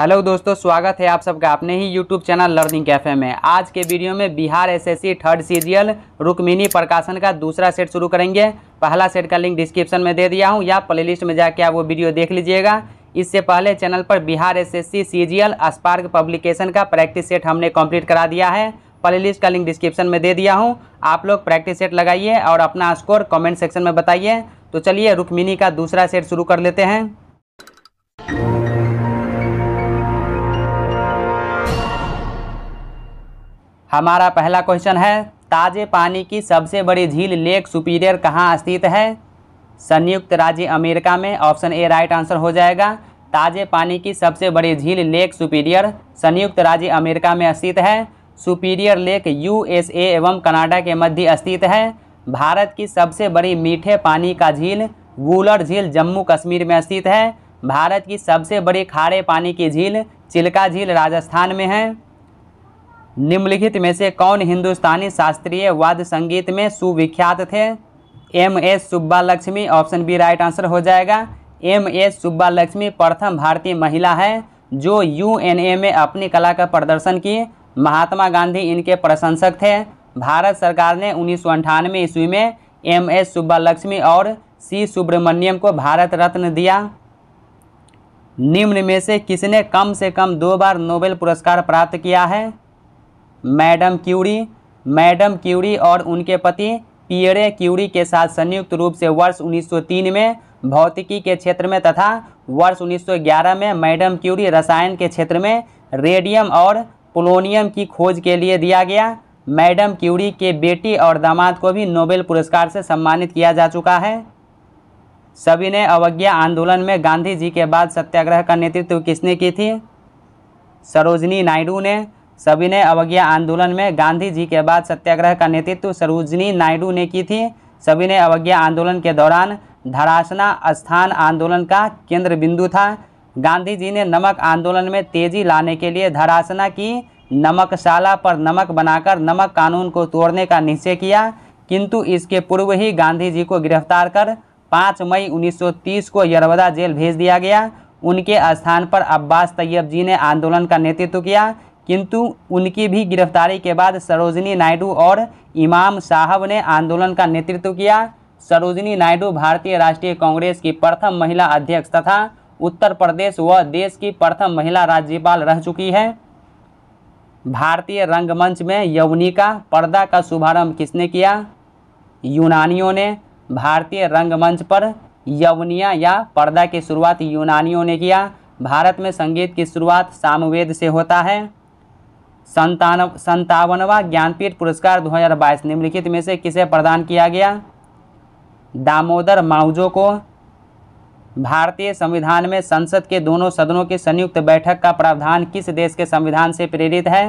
Hello दोस्तों स्वागत है आप सबका अपने ही यूट्यूब चैनल लर्निंग कैफे में आज के वीडियो में Bihar SSC third serial Rukmini Prakashan का दूसरा सेट शुरू करेंगे पहला सेट का लिंक डिस्क्रिप्शन में दे दिया हूं या प्लेलिस्ट में जाके आप वो वीडियो देख लीजिएगा इससे पहले चैनल पर Bihar S serial spark publication का प्रैक्टिस सेट हमने कंप्लीट करा दिया है लिस्ट का लिंक डिस्क्रिप्शन में दे दिया हूँ आप लोग प्रैक्टिस सेट लगाइए और अपना स्कोर कॉमेंट सेक्शन में बताइए तो चलिए रुक्मिनी का दूसरा सेट शुरू कर लेते हैं हमारा पहला क्वेश्चन है ताजे पानी की सबसे बड़ी झील लेक सुपीरियर कहाँ स्थित है संयुक्त राज्य अमेरिका में ऑप्शन ए राइट आंसर हो जाएगा ताजे पानी की सबसे बड़ी झील लेक सुपीरियर संयुक्त राज्य अमेरिका में स्थित है सुपीरियर लेक यूएसए एवं कनाडा के मध्य स्थित है भारत की सबसे बड़ी मीठे पानी का झील वूलर झील जम्मू कश्मीर में स्थित है भारत की सबसे बड़ी खारे पानी की झील चिल्का झील राजस्थान में है निम्नलिखित में से कौन हिंदुस्तानी शास्त्रीय वाद्य संगीत में सुविख्यात थे M S Subba Lakshmi option B right answer हो जाएगा एम एस सुब्बा लक्ष्मी प्रथम भारतीय महिला है जो यू में अपनी कला का प्रदर्शन की महात्मा गांधी इनके प्रशंसक थे भारत सरकार ने उन्नीस सौ अंठानवे ईस्वी में एम एस सुब्बा लक्ष्मी और सी सुब्रमण्यम को भारत रत्न दिया निम्न में से किसने कम से कम दो बार नोबेल पुरस्कार प्राप्त किया है मैडम क्यूरी मैडम क्यूरी और उनके पति पियरे क्यूरी के साथ संयुक्त रूप से वर्ष 1903 में भौतिकी के क्षेत्र में तथा वर्ष 1911 में मैडम क्यूरी रसायन के क्षेत्र में रेडियम और पोलोनियम की खोज के लिए दिया गया मैडम क्यूरी के बेटी और दामाद को भी नोबेल पुरस्कार से सम्मानित किया जा चुका है सभी ने अवज्ञा आंदोलन में गांधी जी के बाद सत्याग्रह का नेतृत्व किसने की थी सरोजनी नायडू ने सभी ने अवज्ञा आंदोलन में गांधी जी के बाद सत्याग्रह का नेतृत्व सरोजनी नायडू ने की थी सभी ने अवज्ञा आंदोलन के दौरान धरासना स्थान आंदोलन का केंद्र बिंदु था गांधी जी ने नमक आंदोलन में तेजी लाने के लिए धरासना की नमकशाला पर नमक बनाकर नमक कानून को तोड़ने का निश्चय किया किंतु इसके पूर्व ही गांधी जी को गिरफ्तार कर 5 मई 1930 को यरवदा जेल भेज दिया गया उनके स्थान पर अब्बास तैयब जी ने आंदोलन का नेतृत्व किया किंतु उनकी भी गिरफ्तारी के बाद सरोजनी नायडू और इमाम साहब ने आंदोलन का नेतृत्व किया सरोजनी नायडू भारतीय राष्ट्रीय कांग्रेस की प्रथम महिला अध्यक्ष तथा उत्तर प्रदेश व देश की प्रथम महिला राज्यपाल रह चुकी है भारतीय रंगमंच में यवनिका पर्दा का शुभारंभ किसने किया यूनानियों ने भारतीय रंगमंच पर यवनिया या पर्दा की शुरुआत यूनानियों ने किया भारत में संगीत की शुरुआत सामवेद से होता है संतान संतावनवा ज्ञानपीठ पुरस्कार 2022 निम्नलिखित में से किसे प्रदान किया गया दामोदर माउजो को भारतीय संविधान में संसद के दोनों सदनों की संयुक्त बैठक का प्रावधान किस देश के संविधान से प्रेरित है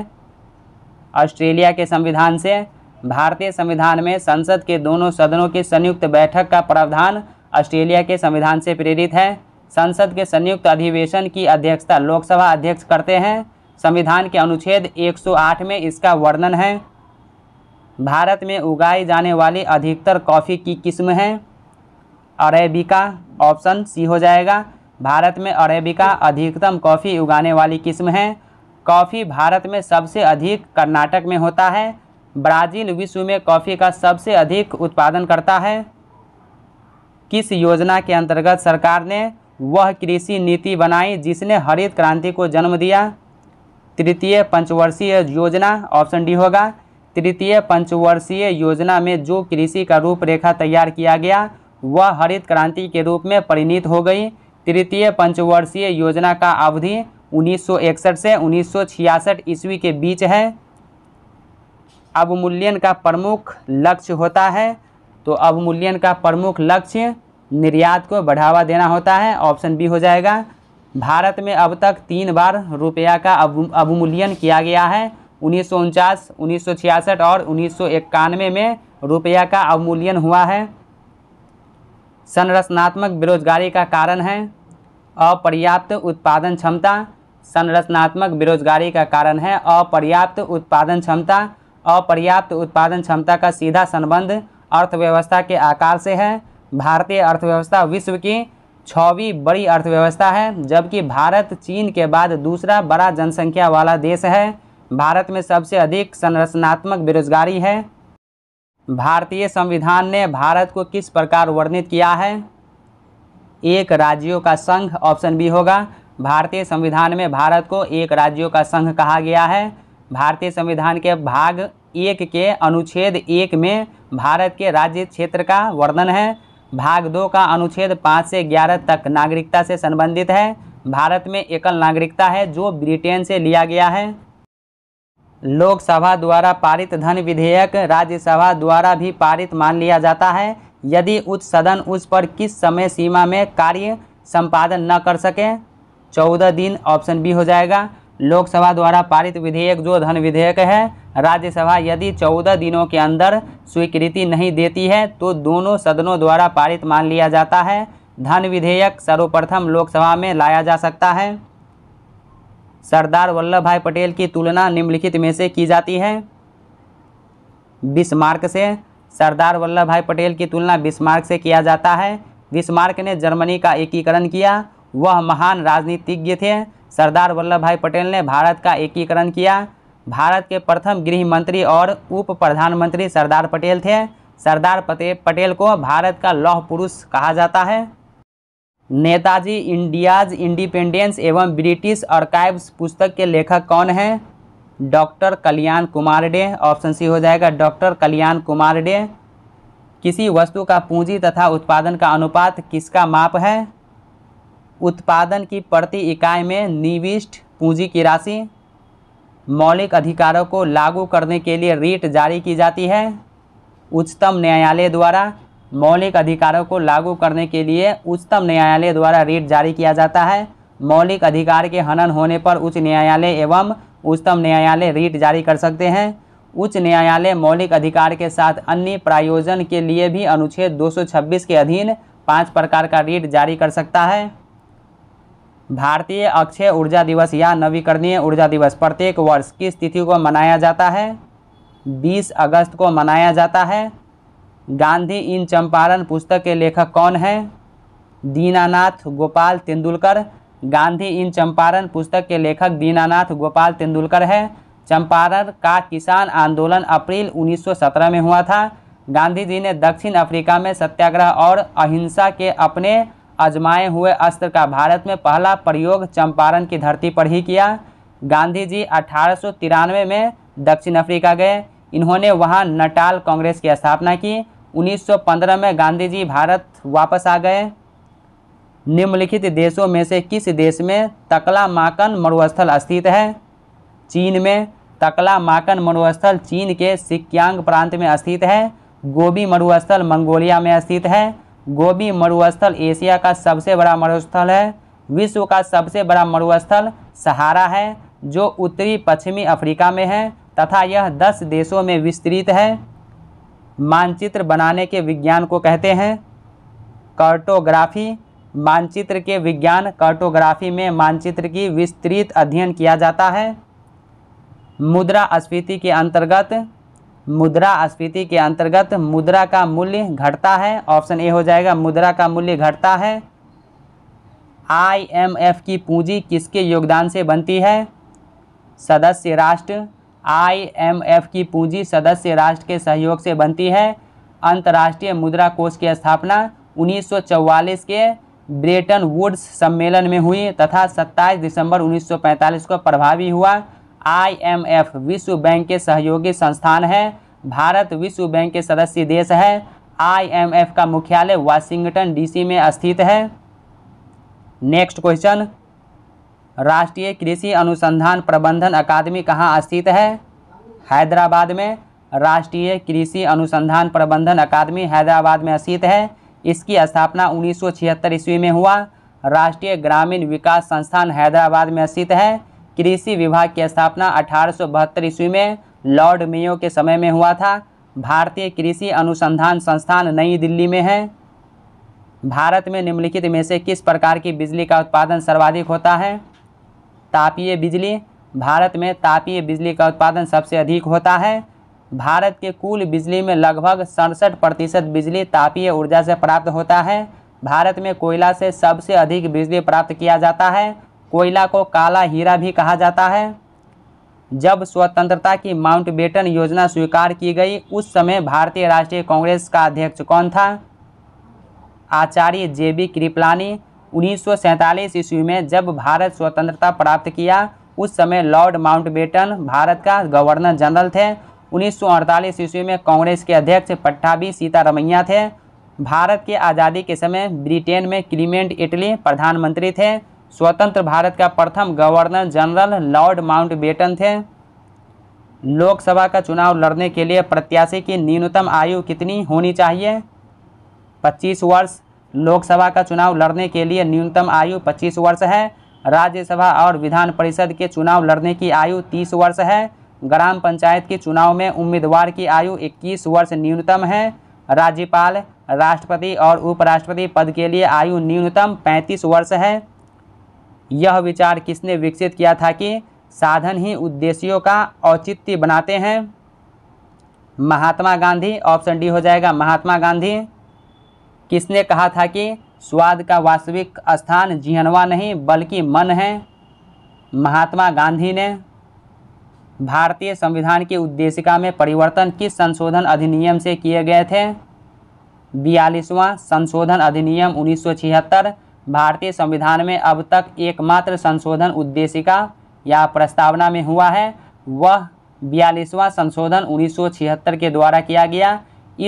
ऑस्ट्रेलिया के संविधान से भारतीय संविधान में संसद के दोनों सदनों की संयुक्त बैठक का प्रावधान ऑस्ट्रेलिया के संविधान से प्रेरित है संसद के संयुक्त अधिवेशन की अध्यक्षता लोकसभा अध्यक्ष करते हैं संविधान के अनुच्छेद 108 में इसका वर्णन है भारत में उगाई जाने वाली अधिकतर कॉफ़ी की किस्म है अरेबिका ऑप्शन सी हो जाएगा भारत में अरेबिका अधिकतम कॉफ़ी उगाने वाली किस्म है कॉफ़ी भारत में सबसे अधिक कर्नाटक में होता है ब्राज़ील विश्व में कॉफ़ी का सबसे अधिक उत्पादन करता है किस योजना के अंतर्गत सरकार ने वह कृषि नीति बनाई जिसने हरित क्रांति को जन्म दिया तृतीय पंचवर्षीय योजना ऑप्शन डी होगा तृतीय पंचवर्षीय योजना में जो कृषि का रूपरेखा तैयार किया गया वह हरित क्रांति के रूप में परिणित हो गई तृतीय पंचवर्षीय योजना का अवधि 1961 से 1966 ईस्वी के बीच है अवमूल्यन का प्रमुख लक्ष्य होता है तो अवमूल्यन का प्रमुख लक्ष्य निर्यात को बढ़ावा देना होता है ऑप्शन बी हो जाएगा भारत में अब तक तीन बार रुपया का अवमूल्यन किया गया है उन्नीस सौ उनचास उन्नीस सौ छियासठ और उन्नीस सौ इक्यानवे में रुपया का अवमूल्यन हुआ है संरचनात्मक बेरोजगारी का कारण है अपर्याप्त उत्पादन क्षमता संरचनात्मक बेरोजगारी का कारण है अपर्याप्त उत्पादन क्षमता अपर्याप्त उत्पादन क्षमता का सीधा संबंध अर्थव्यवस्था के आकार से है भारतीय अर्थव्यवस्था विश्व की छवी बड़ी अर्थव्यवस्था है जबकि भारत चीन के बाद दूसरा बड़ा जनसंख्या वाला देश है भारत में सबसे अधिक संरचनात्मक बेरोजगारी है भारतीय संविधान ने भारत को किस प्रकार वर्णित किया है एक राज्यों का संघ ऑप्शन बी होगा भारतीय संविधान में भारत को एक राज्यों का संघ कहा गया है भारतीय संविधान के भाग एक के अनुच्छेद एक में भारत के राज्य क्षेत्र का वर्णन है भाग दो का अनुच्छेद पाँच से ग्यारह तक नागरिकता से संबंधित है भारत में एकल नागरिकता है जो ब्रिटेन से लिया गया है लोकसभा द्वारा पारित धन विधेयक राज्यसभा द्वारा भी पारित मान लिया जाता है यदि उच्च सदन उस पर किस समय सीमा में कार्य संपादन न कर सके चौदह दिन ऑप्शन बी हो जाएगा लोकसभा द्वारा पारित विधेयक जो धन विधेयक है राज्यसभा यदि चौदह दिनों के अंदर स्वीकृति नहीं देती है तो दोनों सदनों द्वारा पारित मान लिया जाता है धन विधेयक सर्वप्रथम लोकसभा में लाया जा सकता है सरदार वल्लभ भाई पटेल की तुलना निम्नलिखित में से की जाती है बिस्मार्क से सरदार वल्लभ भाई पटेल की तुलना बिस्मार्क से किया जाता है बिस्मार्क ने जर्मनी का एकीकरण किया वह महान राजनीतिज्ञ थे सरदार वल्लभ भाई पटेल ने भारत का एकीकरण किया भारत के प्रथम गृह मंत्री और उप प्रधानमंत्री सरदार पटेल थे सरदार पटेल को भारत का लौह पुरुष कहा जाता है नेताजी इंडियाज इंडिपेंडेंस एवं ब्रिटिश आर्काइव्स पुस्तक के लेखक कौन हैं doctor Kalyan Kumar De option C हो जाएगा डॉक्टर कल्याण कुमार डे किसी वस्तु का पूंजी तथा उत्पादन का अनुपात किसका माप है उत्पादन की प्रति इकाई में निविष्ट पूंजी की राशि मौलिक अधिकारों को लागू करने के लिए रीट जारी की जाती है उच्चतम न्यायालय द्वारा मौलिक अधिकारों को लागू करने के लिए उच्चतम न्यायालय द्वारा रीट जारी किया जाता है मौलिक अधिकार के हनन होने पर उच्च न्यायालय एवं उच्चतम न्यायालय रीट जारी कर सकते हैं उच्च न्यायालय मौलिक अधिकार के साथ अन्य प्रायोजन के लिए भी अनुच्छेद 226 के अधीन पांच प्रकार का रीट जारी कर सकता है भारतीय अक्षय ऊर्जा दिवस या नवीकरणीय ऊर्जा दिवस प्रत्येक वर्ष किस तिथि को मनाया जाता है 20 अगस्त को मनाया जाता है गांधी इन चंपारण पुस्तक के लेखक कौन हैं दीनानाथ गोपाल तेंदुलकर गांधी इन चंपारण पुस्तक के लेखक दीनानाथ गोपाल तेंदुलकर है चंपारण का किसान आंदोलन अप्रैल 1917 में हुआ था गांधी जी ने दक्षिण अफ्रीका में सत्याग्रह और अहिंसा के अपने आजमाए हुए अस्त्र का भारत में पहला प्रयोग चंपारण की धरती पर ही किया गांधी जी अठारह में दक्षिण अफ्रीका गए इन्होंने वहां नटाल कांग्रेस की स्थापना की 1915 में गांधी जी भारत वापस आ गए निम्नलिखित देशों में से किस देश में तकला माकन मरुस्थल स्थित है चीन में तकला माकन मरुस्थल चीन के सिक्यांग प्रांत में स्थित है गोबी मरुस्थल मंगोलिया में स्थित है गोबी मरुस्थल एशिया का सबसे बड़ा मरुस्थल है विश्व का सबसे बड़ा मरुस्थल सहारा है जो उत्तरी पश्चिमी अफ्रीका में है तथा यह दस देशों में विस्तृत है मानचित्र बनाने के विज्ञान को कहते हैं कार्टोग्राफी मानचित्र के विज्ञान कार्टोग्राफी में मानचित्र की विस्तृत अध्ययन किया जाता है मुद्रा स्फीति के अंतर्गत मुद्रा स्फीति के अंतर्गत मुद्रा का मूल्य घटता है ऑप्शन ए हो जाएगा मुद्रा का मूल्य घटता है आईएमएफ की पूंजी किसके योगदान से बनती है सदस्य राष्ट्र आईएमएफ की पूंजी सदस्य राष्ट्र के सहयोग से बनती है अंतर्राष्ट्रीय मुद्रा कोष की स्थापना 1944 के ब्रेटन वुड्स सम्मेलन में हुई तथा 27 दिसंबर 1945 को प्रभावी हुआ आईएमएफ विश्व बैंक के सहयोगी संस्थान है भारत विश्व बैंक के सदस्य देश है आईएमएफ का मुख्यालय वाशिंगटन डीसी में स्थित है नेक्स्ट क्वेश्चन राष्ट्रीय कृषि अनुसंधान प्रबंधन अकादमी कहाँ स्थित है हैदराबाद में राष्ट्रीय कृषि अनुसंधान प्रबंधन अकादमी हैदराबाद में स्थित है इसकी स्थापना 1976 ईस्वी में हुआ राष्ट्रीय ग्रामीण विकास संस्थान हैदराबाद में स्थित है कृषि विभाग की स्थापना अठारह ईस्वी में लॉर्ड मेयो के समय में हुआ था भारतीय कृषि अनुसंधान संस्थान नई दिल्ली में है भारत में निम्नलिखित में से किस प्रकार की बिजली का उत्पादन सर्वाधिक होता है तापीय बिजली भारत में तापीय बिजली का उत्पादन सबसे अधिक होता है भारत के कुल बिजली में लगभग सड़सठ प्रतिशत बिजली तापीय ऊर्जा से प्राप्त होता है भारत में कोयला से सबसे अधिक बिजली प्राप्त किया जाता है कोयला को काला हीरा भी कहा जाता है जब स्वतंत्रता की माउंटबेटन योजना स्वीकार की गई उस समय भारतीय राष्ट्रीय कांग्रेस का अध्यक्ष कौन था आचार्य जे बी कृपलानी उन्नीस ईस्वी में जब भारत स्वतंत्रता प्राप्त किया उस समय लॉर्ड माउंटबेटन भारत का गवर्नर जनरल थे 1948 ईस्वी में कांग्रेस के अध्यक्ष पट्टाभी सीतारमैया थे भारत के आज़ादी के समय ब्रिटेन में क्लीमेंट इटली प्रधानमंत्री थे स्वतंत्र भारत का प्रथम गवर्नर जनरल लॉर्ड माउंटबेटन थे लोकसभा का चुनाव लड़ने के लिए प्रत्याशी की न्यूनतम आयु कितनी होनी चाहिए 25 वर्ष लोकसभा का चुनाव लड़ने के लिए न्यूनतम आयु 25 वर्ष है राज्यसभा और विधान परिषद के चुनाव लड़ने की आयु 30 वर्ष है ग्राम पंचायत के चुनाव में उम्मीदवार की आयु 21 वर्ष न्यूनतम है राज्यपाल राष्ट्रपति और उपराष्ट्रपति पद के लिए आयु न्यूनतम पैंतीस वर्ष है यह विचार किसने विकसित किया था कि साधन ही उद्देश्यों का औचित्य बनाते हैं महात्मा गांधी ऑप्शन डी हो जाएगा महात्मा गांधी किसने कहा था कि स्वाद का वास्तविक स्थान जिहनवा नहीं बल्कि मन है महात्मा गांधी ने भारतीय संविधान की उद्देशिका में परिवर्तन किस संशोधन अधिनियम से किए गए थे बयालीसवां संशोधन अधिनियम उन्नीस भारतीय संविधान में अब तक एकमात्र संशोधन उद्देशिका या प्रस्तावना में हुआ है वह बयालीसवां संशोधन 1976 के द्वारा किया गया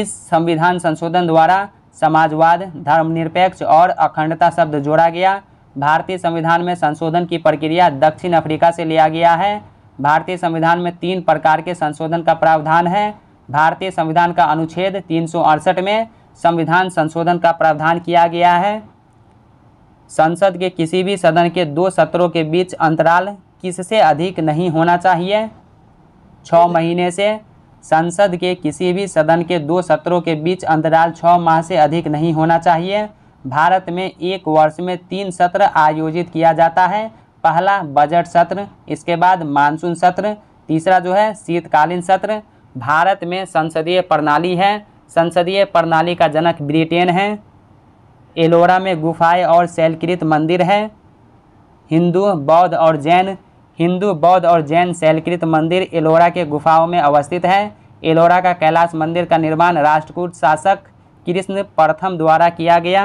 इस संविधान संशोधन द्वारा समाजवाद धर्मनिरपेक्ष और अखंडता शब्द जोड़ा गया भारतीय संविधान में संशोधन की प्रक्रिया दक्षिण अफ्रीका से लिया गया है भारतीय संविधान में तीन प्रकार के संशोधन का प्रावधान है भारतीय संविधान का अनुच्छेद तीन में संविधान संशोधन का प्रावधान किया गया है संसद के किसी भी सदन के दो सत्रों के बीच अंतराल किससे अधिक नहीं होना चाहिए छः महीने से संसद के किसी भी सदन के दो सत्रों के बीच अंतराल छः माह से अधिक नहीं होना चाहिए भारत में एक वर्ष में तीन सत्र आयोजित किया जाता है पहला बजट सत्र इसके बाद मानसून सत्र तीसरा जो है शीतकालीन सत्र भारत में संसदीय प्रणाली है संसदीय प्रणाली का जनक ब्रिटेन है एलोरा में गुफाएं और शैलकृत मंदिर हैं हिंदू बौद्ध और जैन हिंदू बौद्ध और जैन शैलकृत मंदिर एलोरा के गुफाओं में अवस्थित है एलोरा का कैलाश मंदिर का निर्माण राष्ट्रकूट शासक कृष्ण प्रथम द्वारा किया गया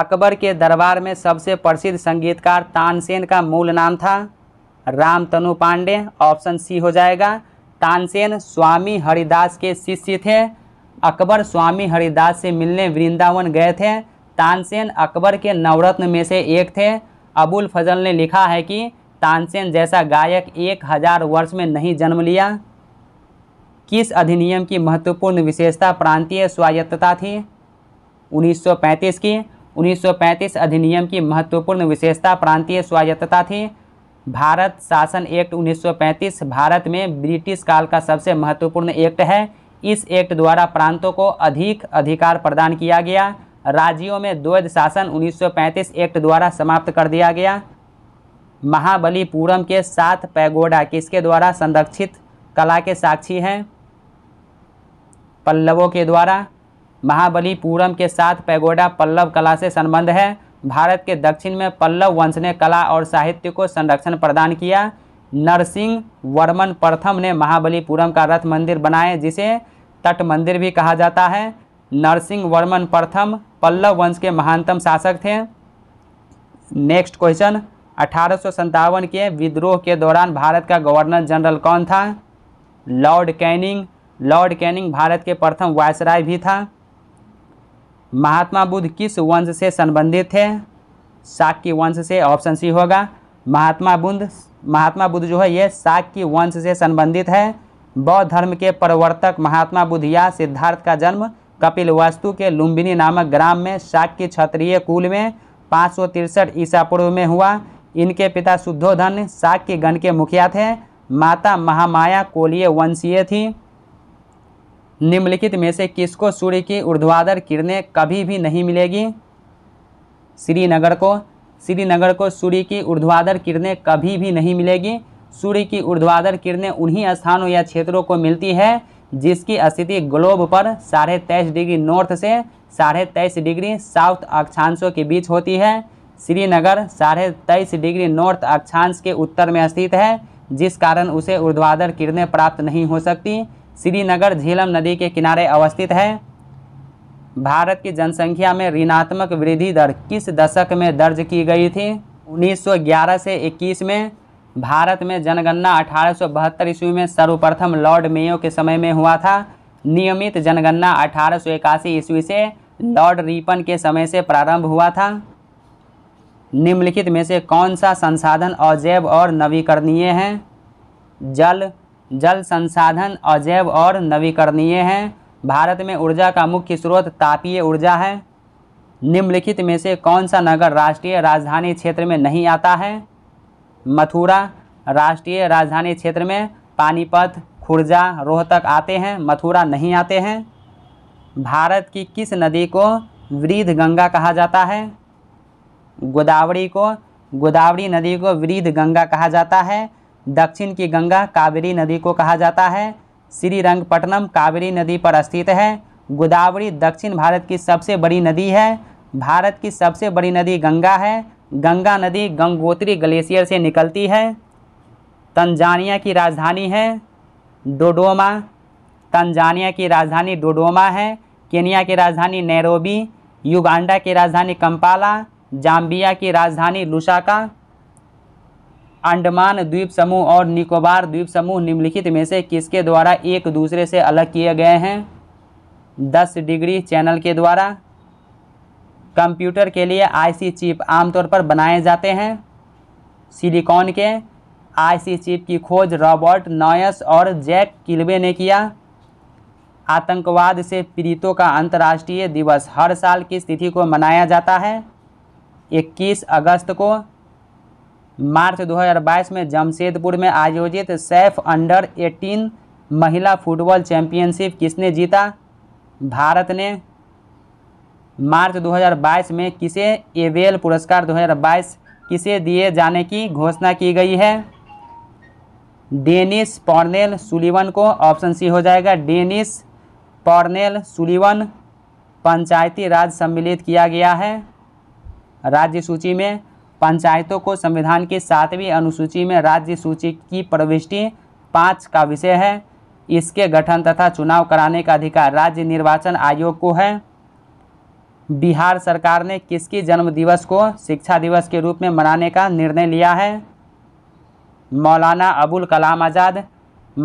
अकबर के दरबार में सबसे प्रसिद्ध संगीतकार तानसेन का मूल नाम था राम तनु पांडे ऑप्शन सी हो जाएगा तानसेन स्वामी हरिदास के शिष्य थे अकबर स्वामी हरिदास से मिलने वृंदावन गए थे तानसेन अकबर के नवरत्न में से एक थे अबुल फजल ने लिखा है कि तानसेन जैसा गायक एक हज़ार वर्ष में नहीं जन्म लिया किस अधिनियम की महत्वपूर्ण विशेषता प्रांतीय स्वायत्तता थी 1935 की 1935 अधिनियम की महत्वपूर्ण विशेषता प्रांतीय स्वायत्तता थी भारत शासन एक्ट 1935 भारत में ब्रिटिश काल का सबसे महत्वपूर्ण एक्ट है इस एक्ट द्वारा प्रांतों को अधिक अधिकार प्रदान किया गया राज्यों में द्वैध शासन 1935 एक्ट द्वारा समाप्त कर दिया गया महाबलीपुरम के सात पैगोडा किसके द्वारा संरक्षित कला के साक्षी हैं पल्लवों के द्वारा महाबलीपुरम के साथ पैगोडा पल्लव कला से संबंध है भारत के दक्षिण में पल्लव वंश ने कला और साहित्य को संरक्षण प्रदान किया नरसिंह वर्मन प्रथम ने महाबलीपुरम का रथ मंदिर बनाए जिसे तट मंदिर भी कहा जाता है नरसिंह वर्मन प्रथम पल्लव वंश के महानतम शासक थे नेक्स्ट क्वेश्चन अठारह के विद्रोह के दौरान भारत का गवर्नर जनरल कौन था Lord Canning Lord Canning Bharat के प्रथम वायसराय भी था महात्मा बुद्ध किस वंश से संबंधित थे साक्की वंश से ऑप्शन सी होगा महात्मा बुद्ध महात्मा बुद्ध जो है ये शाक्य वंश से संबंधित है बौद्ध धर्म के प्रवर्तक महात्मा बुद्ध या सिद्धार्थ का जन्म कपिल वास्तु के लुम्बिनी नामक ग्राम में शाक्य क्षत्रिय कुल में पाँच सौ तिरसठ ईसा पूर्व में हुआ इनके पिता शुद्धोधन शाक्य गण के मुखिया थे माता महामाया कोलीय वंशीय थी निम्नलिखित में से किसको सूर्य की ऊर्ध्वाधर किरणें कभी भी नहीं मिलेगी श्रीनगर को श्रीनगर को सूर्य की ऊर्ध्वाधर किरणें कभी भी नहीं मिलेगी सूर्य की ऊर्ध्वाधर किरणें उन्हीं स्थानों या क्षेत्रों को मिलती है जिसकी स्थिति ग्लोब पर साढ़े तेईस डिग्री नॉर्थ से साढ़े तेईस डिग्री साउथ अक्षांशों के बीच होती है श्रीनगर साढ़े तेईस डिग्री नॉर्थ अक्षांश के उत्तर में स्थित है जिस कारण उसे ऊर्ध्वाधर किरणें प्राप्त नहीं हो सकती श्रीनगर झेलम नदी के किनारे अवस्थित है भारत की जनसंख्या में ऋणात्मक वृद्धि दर किस दशक में दर्ज की गई थी 1911 से 21 में भारत में जनगणना अठारह ईस्वी में सर्वप्रथम लॉर्ड मेयो के समय में हुआ था नियमित जनगणना अठारह ईस्वी से लॉर्ड रिपन के समय से प्रारंभ हुआ था निम्नलिखित में से कौन सा संसाधन अजैव और नवीकरणीय है जल जल संसाधन अजैव और नवीकरणीय हैं भारत में ऊर्जा का मुख्य स्रोत तापीय ऊर्जा है निम्नलिखित में से कौन सा नगर राष्ट्रीय राजधानी क्षेत्र में नहीं आता है मथुरा राष्ट्रीय राजधानी क्षेत्र में पानीपत खुर्जा रोहतक आते हैं मथुरा नहीं आते हैं भारत की किस नदी को वृद्ध गंगा कहा जाता है गोदावरी को गोदावरी नदी को वृद्ध गंगा कहा जाता है दक्षिण की गंगा कावेरी नदी को कहा जाता है रंगपटनम कावेरी नदी पर स्थित है गोदावरी दक्षिण भारत की सबसे बड़ी नदी है भारत की सबसे बड़ी नदी गंगा है गंगा नदी गंगोत्री ग्लेशियर से निकलती है तंजानिया की राजधानी है डोडोमा तंजानिया की राजधानी डोडोमा है केनिया की राजधानी नैरोबी युगांडा की राजधानी कंपाला जाम्बिया की राजधानी लुसाका अंडमान द्वीप समूह और निकोबार द्वीप समूह निम्नलिखित में से किसके द्वारा एक दूसरे से अलग किए गए हैं दस डिग्री चैनल के द्वारा कंप्यूटर के लिए आईसी चिप आमतौर पर बनाए जाते हैं सिलिकॉन के आईसी चिप की खोज रॉबर्ट नॉयस और जैक किल्बे ने किया आतंकवाद से पीड़ितों का अंतर्राष्ट्रीय दिवस हर साल किस तिथि को मनाया जाता है 21 अगस्त को मार्च 2022 में जमशेदपुर में आयोजित सैफ अंडर 18 महिला फुटबॉल चैंपियनशिप किसने जीता भारत ने मार्च 2022 में किसे एवेल पुरस्कार 2022 किसे दिए जाने की घोषणा की गई है डेनिस पॉर्नेल सुलिवन को ऑप्शन सी हो जाएगा डेनिस पॉर्नेल सुलिवन पंचायती राज सम्मिलित किया गया है राज्य सूची में पंचायतों को संविधान की सातवीं अनुसूची में राज्य सूची की प्रविष्टि पाँच का विषय है इसके गठन तथा चुनाव कराने का अधिकार राज्य निर्वाचन आयोग को है बिहार सरकार ने किसकी जन्म दिवस को शिक्षा दिवस के रूप में मनाने का निर्णय लिया है मौलाना अबुल कलाम आज़ाद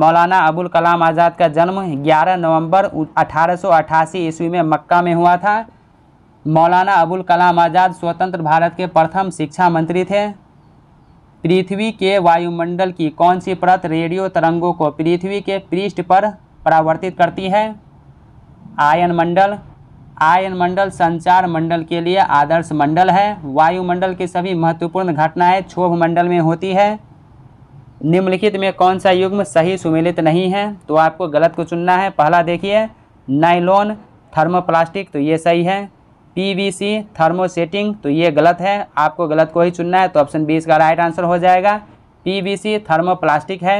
मौलाना अबुल कलाम आज़ाद का जन्म 11 नवंबर 1888 ईस्वी में मक्का में हुआ था मौलाना अबुल कलाम आज़ाद स्वतंत्र भारत के प्रथम शिक्षा मंत्री थे पृथ्वी के वायुमंडल की कौन सी परत रेडियो तरंगों को पृथ्वी के पृष्ठ पर परावर्तित करती है आयन मंडल आयन मंडल संचार मंडल के लिए आदर्श मंडल है वायुमंडल की सभी महत्वपूर्ण घटनाएं क्षोभ मंडल में होती है निम्नलिखित में कौन सा युग्म सही सुमेलित नहीं है तो आपको गलत को चुनना है पहला देखिए नाइलोन थर्मोप्लास्टिक तो ये सही है पीवीसी थर्मोसेटिंग तो ये गलत है आपको गलत को ही चुनना है तो ऑप्शन बी इसका राइट आंसर हो जाएगा पीवीसी थर्मोप्लास्टिक है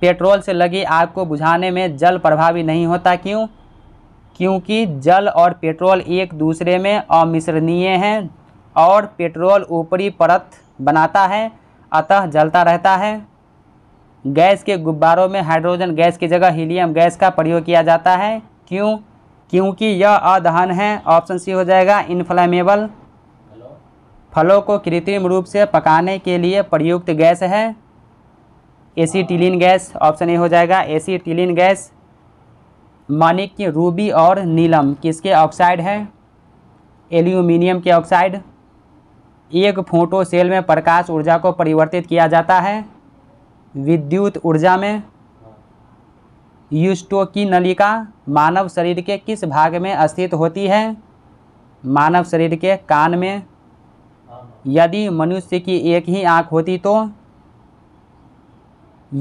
पेट्रोल से लगी आग को बुझाने में जल प्रभावी नहीं होता क्यों क्योंकि जल और पेट्रोल एक दूसरे में अमिश्रणीय हैं और पेट्रोल ऊपरी परत बनाता है अतः जलता रहता है गैस के गुब्बारों में हाइड्रोजन गैस की जगह हीलियम गैस का प्रयोग किया जाता है क्यों क्योंकि यह अदहन है ऑप्शन सी हो जाएगा इनफ्लेमेबल फलों को कृत्रिम रूप से पकाने के लिए प्रयुक्त गैस है एसीटिलीन गैस ऑप्शन ए हो जाएगा एसीटिलीन गैस मानिक रूबी और नीलम किसके ऑक्साइड है एल्यूमिनियम के ऑक्साइड एक फोटो सेल में प्रकाश ऊर्जा को परिवर्तित किया जाता है विद्युत ऊर्जा में यूस्टो की नलिका मानव शरीर के किस भाग में स्थित होती है मानव शरीर के कान में यदि मनुष्य की एक ही आँख होती तो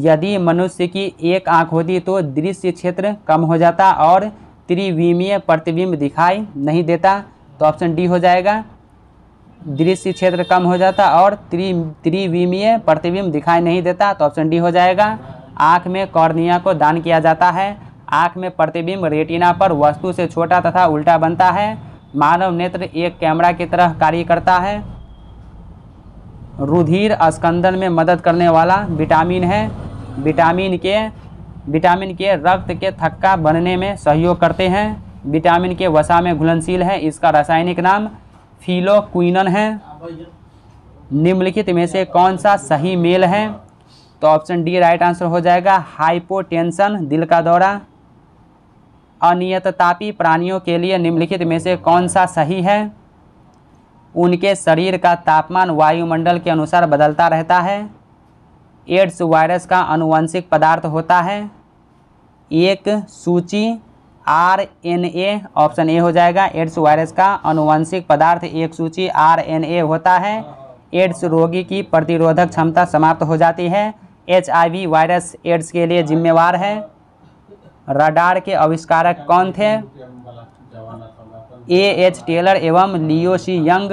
यदि मनुष्य की एक आँख होती तो दृश्य क्षेत्र कम हो जाता और त्रिविमीय प्रतिबिंब दिखाई नहीं देता तो ऑप्शन डी हो जाएगा दृश्य क्षेत्र कम हो जाता और त्रि त्रिविमीय प्रतिबिंब दिखाई नहीं देता तो ऑप्शन डी हो जाएगा आँख में कॉर्निया को दान किया जाता है आँख में प्रतिबिंब रेटिना पर वस्तु से छोटा तथा उल्टा बनता है मानव नेत्र एक कैमरा की तरह कार्य करता है रुधिर स्कंदन में मदद करने वाला विटामिन है विटामिन के विटामिन के रक्त के थक्का बनने में सहयोग करते हैं विटामिन के वसा में घुलनशील है इसका रासायनिक नाम फिलोक्विनन है निम्नलिखित में से कौन सा सही मेल है तो ऑप्शन डी राइट आंसर हो जाएगा हाइपोटेंशन दिल का दौरा अनियत तापी प्राणियों के लिए निम्नलिखित में से कौन सा सही है उनके शरीर का तापमान वायुमंडल के अनुसार बदलता रहता है एड्स वायरस का अनुवंशिक पदार्थ होता है एक सूची R N A option A हो जाएगा एड्स वायरस का अनुवंशिक पदार्थ एक सूची आर एन ए होता है हाँ, हाँ। एड्स रोगी की प्रतिरोधक क्षमता समाप्त हो जाती है एच वायरस एड्स के लिए जिम्मेवार है रडार के आविष्कारक कौन थे ए एच टेलर एवं लियो सी यंग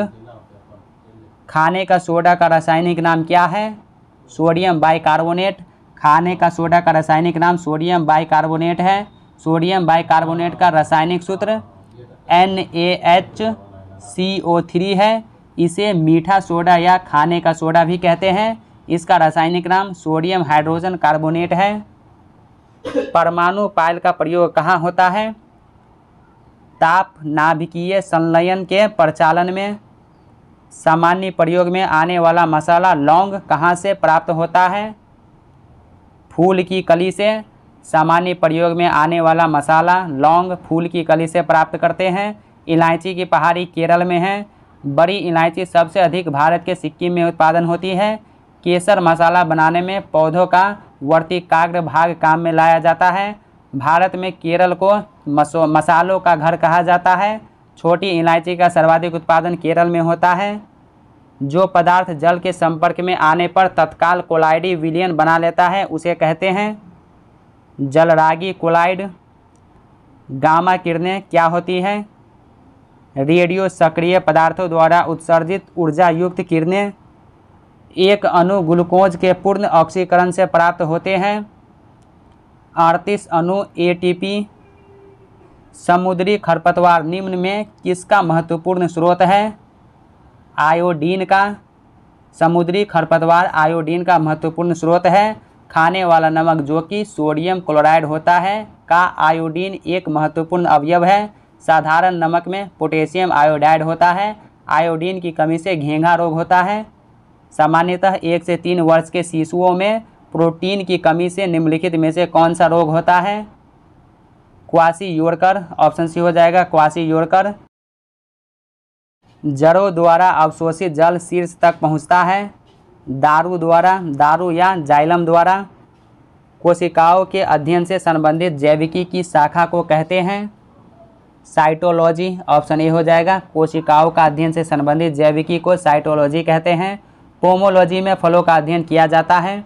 खाने का सोडा का रासायनिक नाम क्या है सोडियम बाइकार्बोनेट खाने का सोडा का रासायनिक नाम सोडियम बाइकार्बोनेट है सोडियम बाइकार्बोनेट का रासायनिक सूत्र N A H C O three है इसे मीठा सोडा या खाने का सोडा भी कहते हैं इसका रासायनिक नाम सोडियम हाइड्रोजन कार्बोनेट है परमाणु पायल का प्रयोग कहाँ होता है ताप नाभिकीय संलयन के प्रचालन में सामान्य प्रयोग में आने वाला मसाला लौंग कहाँ से प्राप्त होता है फूल की कली से सामान्य प्रयोग में आने वाला मसाला लौंग फूल की कली से प्राप्त करते हैं इलायची की पहाड़ी केरल में है बड़ी इलायची सबसे अधिक भारत के सिक्किम में उत्पादन होती है केसर मसाला बनाने में पौधों का वर्तिकाग्र भाग काम में लाया जाता है भारत में केरल को मसो मसालों का घर कहा जाता है छोटी इलायची का सर्वाधिक उत्पादन केरल में होता है जो पदार्थ जल के संपर्क में आने पर तत्काल कोलाइडी विलियन बना लेता है उसे कहते हैं जलरागी कोलाइड गामा किरणें क्या होती हैं रेडियो सक्रिय पदार्थों द्वारा उत्सर्जित ऊर्जा युक्त किरणें एक अणु ग्लूकोज के पूर्ण ऑक्सीकरण से प्राप्त होते हैं अड़तीस अणु एटीपी समुद्री खरपतवार निम्न में किसका महत्वपूर्ण स्रोत है आयोडीन का समुद्री खरपतवार आयोडीन का महत्वपूर्ण स्रोत है खाने वाला नमक जो कि सोडियम क्लोराइड होता है का आयोडीन एक महत्वपूर्ण अवयव है साधारण नमक में पोटेशियम आयोडाइड होता है आयोडीन की कमी से घेंघा रोग होता है सामान्यतः एक से तीन वर्ष के शिशुओं में प्रोटीन की कमी से निम्नलिखित में से कौन सा रोग होता है क्वासी योरकर ऑप्शन सी हो जाएगा क्वासी योरकर जड़ों द्वारा अवशोषित जल शीर्ष तक पहुंचता है दारू द्वारा दारू या जाइलम द्वारा कोशिकाओं के अध्ययन से संबंधित जैविकी की शाखा को कहते हैं साइटोलॉजी ऑप्शन ए हो जाएगा कोशिकाओं का अध्ययन से संबंधित जैविकी को साइटोलॉजी कहते हैं पोमोलॉजी में फलों का अध्ययन किया जाता है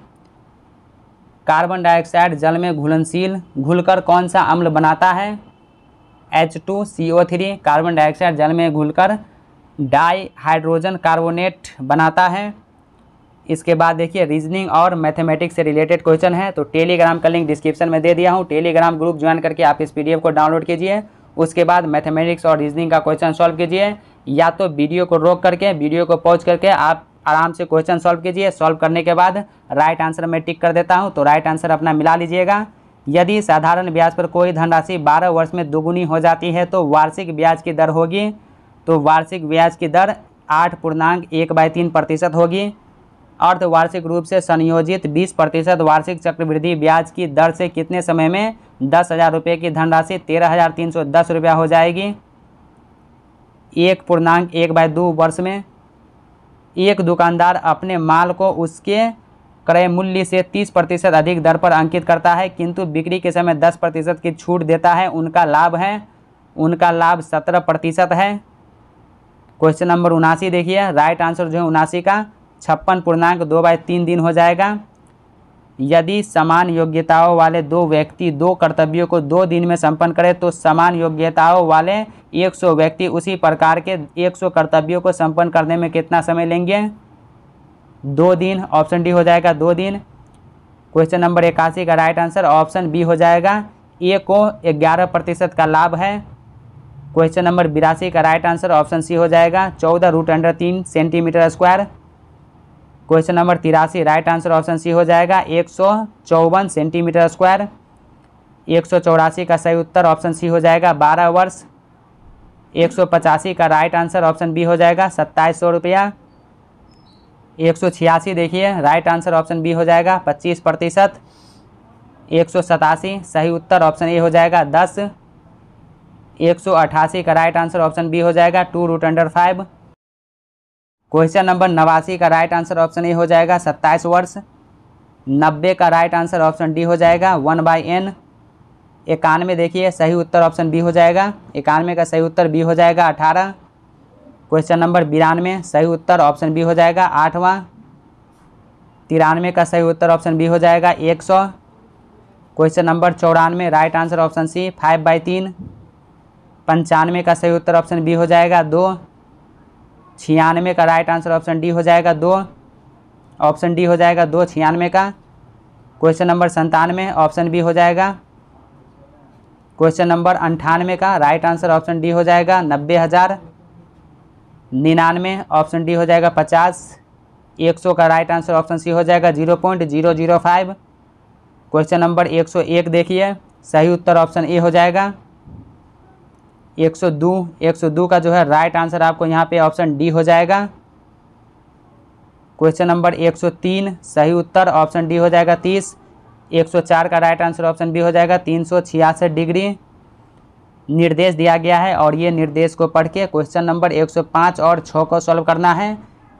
कार्बन डाइऑक्साइड जल में घुलनशील घुलकर कौन सा अम्ल बनाता है H two C O three carbon dioxide जल में घुलकर डाई हाइड्रोजन कार्बोनेट बनाता है इसके बाद देखिए रीजनिंग और मैथमेटिक्स से रिलेटेड क्वेश्चन है तो टेलीग्राम का लिंक डिस्क्रिप्शन में दे दिया हूँ टेलीग्राम ग्रुप ज्वाइन करके आप इस पीडीएफ को डाउनलोड कीजिए उसके बाद मैथमेटिक्स और रीजनिंग का क्वेश्चन सॉल्व कीजिए या तो वीडियो को रोक करके वीडियो को पॉज करके आप आराम से क्वेश्चन सॉल्व कीजिए सॉल्व करने के बाद राइट आंसर मैं टिक कर देता हूँ तो राइट आंसर अपना मिला लीजिएगा यदि साधारण ब्याज पर कोई धनराशि 12 वर्ष में दोगुनी हो जाती है तो वार्षिक ब्याज की दर होगी तो वार्षिक ब्याज की दर आठ पूर्णांक एक बाई तीन प्रतिशत होगी अर्धवार्षिक रूप से संयोजित 20 प्रतिशत वार्षिक चक्रवृद्धि ब्याज की दर से कितने समय में दस हज़ार रुपये की धनराशि तेरह हज़ार तीन सौ दस रुपया हो जाएगी एक पूर्णांक एक बाय दो वर्ष में एक दुकानदार अपने माल को उसके क्रय मूल्य से 30 प्रतिशत अधिक दर पर अंकित करता है किंतु बिक्री के समय 10 प्रतिशत की छूट देता है उनका लाभ है उनका लाभ 17 प्रतिशत है क्वेश्चन नंबर उनासी देखिए राइट आंसर जो है उनासी का छप्पन पूर्णांक दो बाय तीन दिन हो जाएगा यदि समान योग्यताओं वाले दो व्यक्ति दो कर्तव्यों को दो दिन में संपन्न करें तो समान योग्यताओं वाले 100 व्यक्ति उसी प्रकार के 100 कर्तव्यों को संपन्न करने में कितना समय लेंगे दो दिन ऑप्शन डी हो जाएगा दो दिन क्वेश्चन नंबर इक्यासी का राइट आंसर ऑप्शन बी हो जाएगा ए को ग्यारह प्रतिशत का लाभ है क्वेश्चन नंबर बिरासी का राइट आंसर ऑप्शन सी हो जाएगा चौदह रूट अंडर तीन सेंटीमीटर स्क्वायर क्वेश्चन नंबर तिरासी राइट आंसर ऑप्शन सी हो जाएगा एक सेंटीमीटर स्क्वायर एक का सही उत्तर ऑप्शन सी हो जाएगा बारह वर्ष एक का राइट आंसर ऑप्शन बी हो जाएगा सत्ताईस सौ रुपया एक सौ छियासी देखिए राइट आंसर ऑप्शन बी हो जाएगा पच्चीस प्रतिशत एक सौ सतासी सही उत्तर ऑप्शन ए हो जाएगा दस एक सौ का राइट आंसर ऑप्शन बी हो जाएगा two root under five question number नवासी का राइट आंसर ऑप्शन ए हो जाएगा सत्ताईस वर्ष नब्बे का राइट आंसर ऑप्शन डी हो जाएगा वन बाई एन इक्यानवे देखिए सही उत्तर ऑप्शन बी हो जाएगा इक्यानवे का सही उत्तर बी हो जाएगा अठारह क्वेश्चन नंबर बिरानवे सही उत्तर ऑप्शन बी हो जाएगा आठवां तिरानवे का सही उत्तर ऑप्शन बी हो जाएगा एक सौ क्वेश्चन नंबर चौरानवे right answer option C five by तीन पंचानवे का सही उत्तर ऑप्शन बी हो जाएगा दो छियानवे का राइट आंसर ऑप्शन डी हो जाएगा दो ऑप्शन डी हो जाएगा दो छियानवे का क्वेश्चन नंबर संतानवे ऑप्शन बी हो जाएगा क्वेश्चन नंबर अंठानवे का राइट आंसर ऑप्शन डी हो जाएगा नब्बे हज़ार निन्यानवे ऑप्शन डी हो जाएगा पचास एक सौ का राइट आंसर ऑप्शन सी हो जाएगा zero point zero zero five question number एक सौ एक देखिए सही उत्तर ऑप्शन ए हो जाएगा 102 102 का जो है राइट आंसर आपको यहाँ पे ऑप्शन डी हो जाएगा क्वेश्चन नंबर 103 सही उत्तर ऑप्शन डी हो जाएगा 30 104 का राइट आंसर ऑप्शन बी हो जाएगा तीन डिग्री निर्देश दिया गया है और ये निर्देश को पढ़ के क्वेश्चन नंबर 105 और 6 को सॉल्व करना है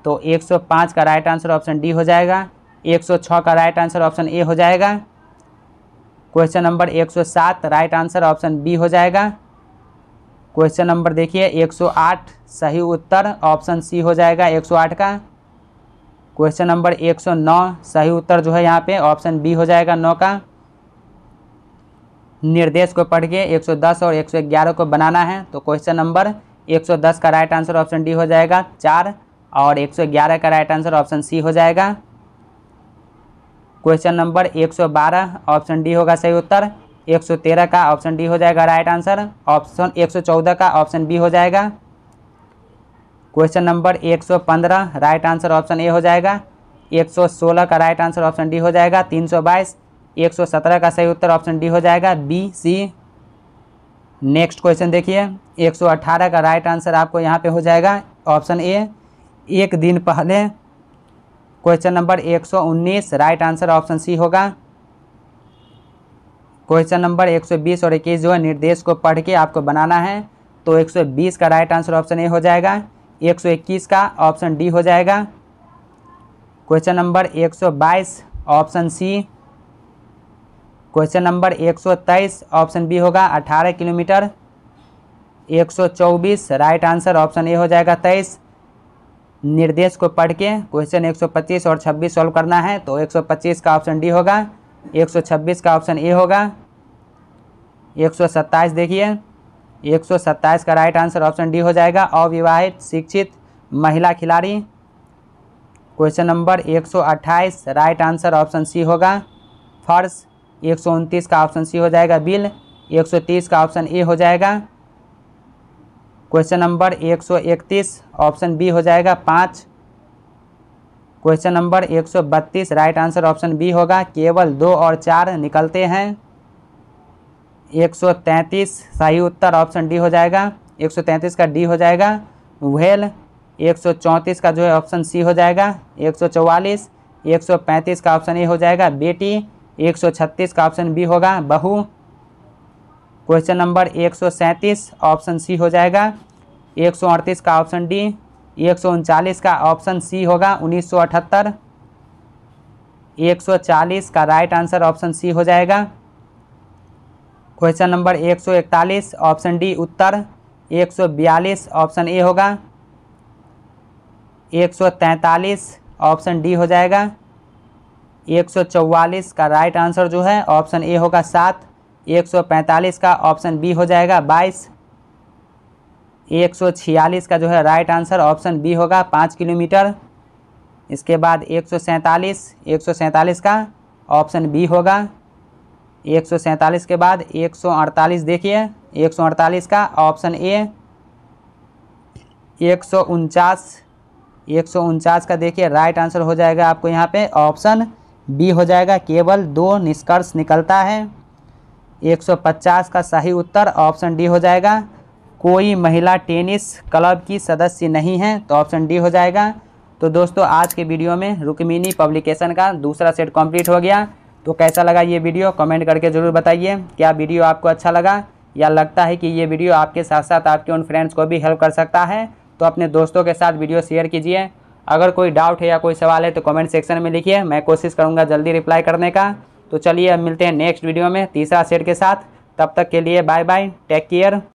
तो 105 का राइट आंसर ऑप्शन डी हो जाएगा 106 का राइट आंसर ऑप्शन ए हो जाएगा question number 107 right answer option B हो जाएगा क्वेश्चन नंबर देखिए 108 सही उत्तर ऑप्शन सी हो जाएगा 108 का क्वेश्चन नंबर 109 सही उत्तर जो है यहाँ पे ऑप्शन बी हो जाएगा नौ का निर्देश को पढ़ के 110 और 111 को बनाना है तो क्वेश्चन नंबर 110 का राइट आंसर ऑप्शन डी हो जाएगा चार और 111 का राइट आंसर ऑप्शन सी हो जाएगा क्वेश्चन नंबर 112 ऑप्शन डी होगा सही उत्तर 113 का ऑप्शन डी हो जाएगा राइट आंसर ऑप्शन 114 का ऑप्शन बी हो जाएगा question number 115 right answer option A हो जाएगा 116 का राइट आंसर ऑप्शन डी हो जाएगा 322 117 का सही उत्तर ऑप्शन डी हो जाएगा बी सी नेक्स्ट क्वेश्चन देखिए 118 का राइट आंसर आपको यहाँ पे हो जाएगा ऑप्शन ए एक दिन पहले question number 119 right answer option C होगा क्वेश्चन नंबर 120 और 21 जो है निर्देश को पढ़ के आपको बनाना है तो 120 का राइट आंसर ऑप्शन ए हो जाएगा 121 का ऑप्शन डी हो जाएगा question number 122 option C question number 123 option B होगा 18 kilometre 124 right answer option A हो जाएगा 23 निर्देश को पढ़ के क्वेश्चन 125 और 26 सॉल्व करना है तो 125 का ऑप्शन डी होगा 126 का ऑप्शन ए होगा 127 देखिए 127 का राइट आंसर ऑप्शन डी हो जाएगा अविवाहित शिक्षित महिला खिलाड़ी question number 128 right answer option C होगा फर्श एक का ऑप्शन सी हो जाएगा बिल 130 का ऑप्शन ए हो जाएगा क्वेश्चन नंबर 131 ऑप्शन बी हो जाएगा पाँच question number 132 right answer option B होगा केवल दो और चार निकलते हैं 133 सही उत्तर ऑप्शन डी हो जाएगा 133 का डी हो जाएगा वेल 134 का जो है ऑप्शन सी हो जाएगा 144 135 का ऑप्शन ए हो जाएगा बेटी 136 का ऑप्शन बी होगा बहू क्वेश्चन नंबर 137 ऑप्शन सी हो जाएगा 138 का ऑप्शन डी एक का ऑप्शन सी होगा 1978 140 का राइट आंसर ऑप्शन सी हो जाएगा क्वेश्चन नंबर 141 ऑप्शन डी उत्तर 142 ऑप्शन ए होगा 143 ऑप्शन डी हो जाएगा 144 का राइट आंसर जो है ऑप्शन ए होगा सात 145 का ऑप्शन बी हो जाएगा बाईस एक सौ छियालीस का जो है राइट आंसर ऑप्शन बी होगा पाँच किलोमीटर इसके बाद एक सौ सैंतालीस एक सौ सैंतालीस का ऑप्शन बी होगा एक सौ सैंतालीस के बाद एक सौ अड़तालीस देखिए एक सौ अड़तालीस का ऑप्शन ए एक सौ उनचास एक सौ उनचास का देखिए राइट आंसर हो जाएगा आपको यहाँ पे ऑप्शन बी हो जाएगा केवल दो निष्कर्ष निकलता है 150 का सही उत्तर ऑप्शन डी हो जाएगा कोई महिला टेनिस क्लब की सदस्य नहीं है तो ऑप्शन डी हो जाएगा तो दोस्तों आज के वीडियो में रुक्मिनी पब्लिकेशन का दूसरा सेट कंप्लीट हो गया तो कैसा लगा ये वीडियो कमेंट करके ज़रूर बताइए क्या वीडियो आपको अच्छा लगा या लगता है कि ये वीडियो आपके साथ साथ आपके उन फ्रेंड्स को भी हेल्प कर सकता है तो अपने दोस्तों के साथ वीडियो शेयर कीजिए अगर कोई डाउट है या कोई सवाल है तो कमेंट सेक्शन में लिखिए मैं कोशिश करूँगा जल्दी रिप्लाई करने का तो चलिए अब मिलते हैं नेक्स्ट वीडियो में तीसरा सेट के साथ तब तक के लिए बाय बाय टेक केयर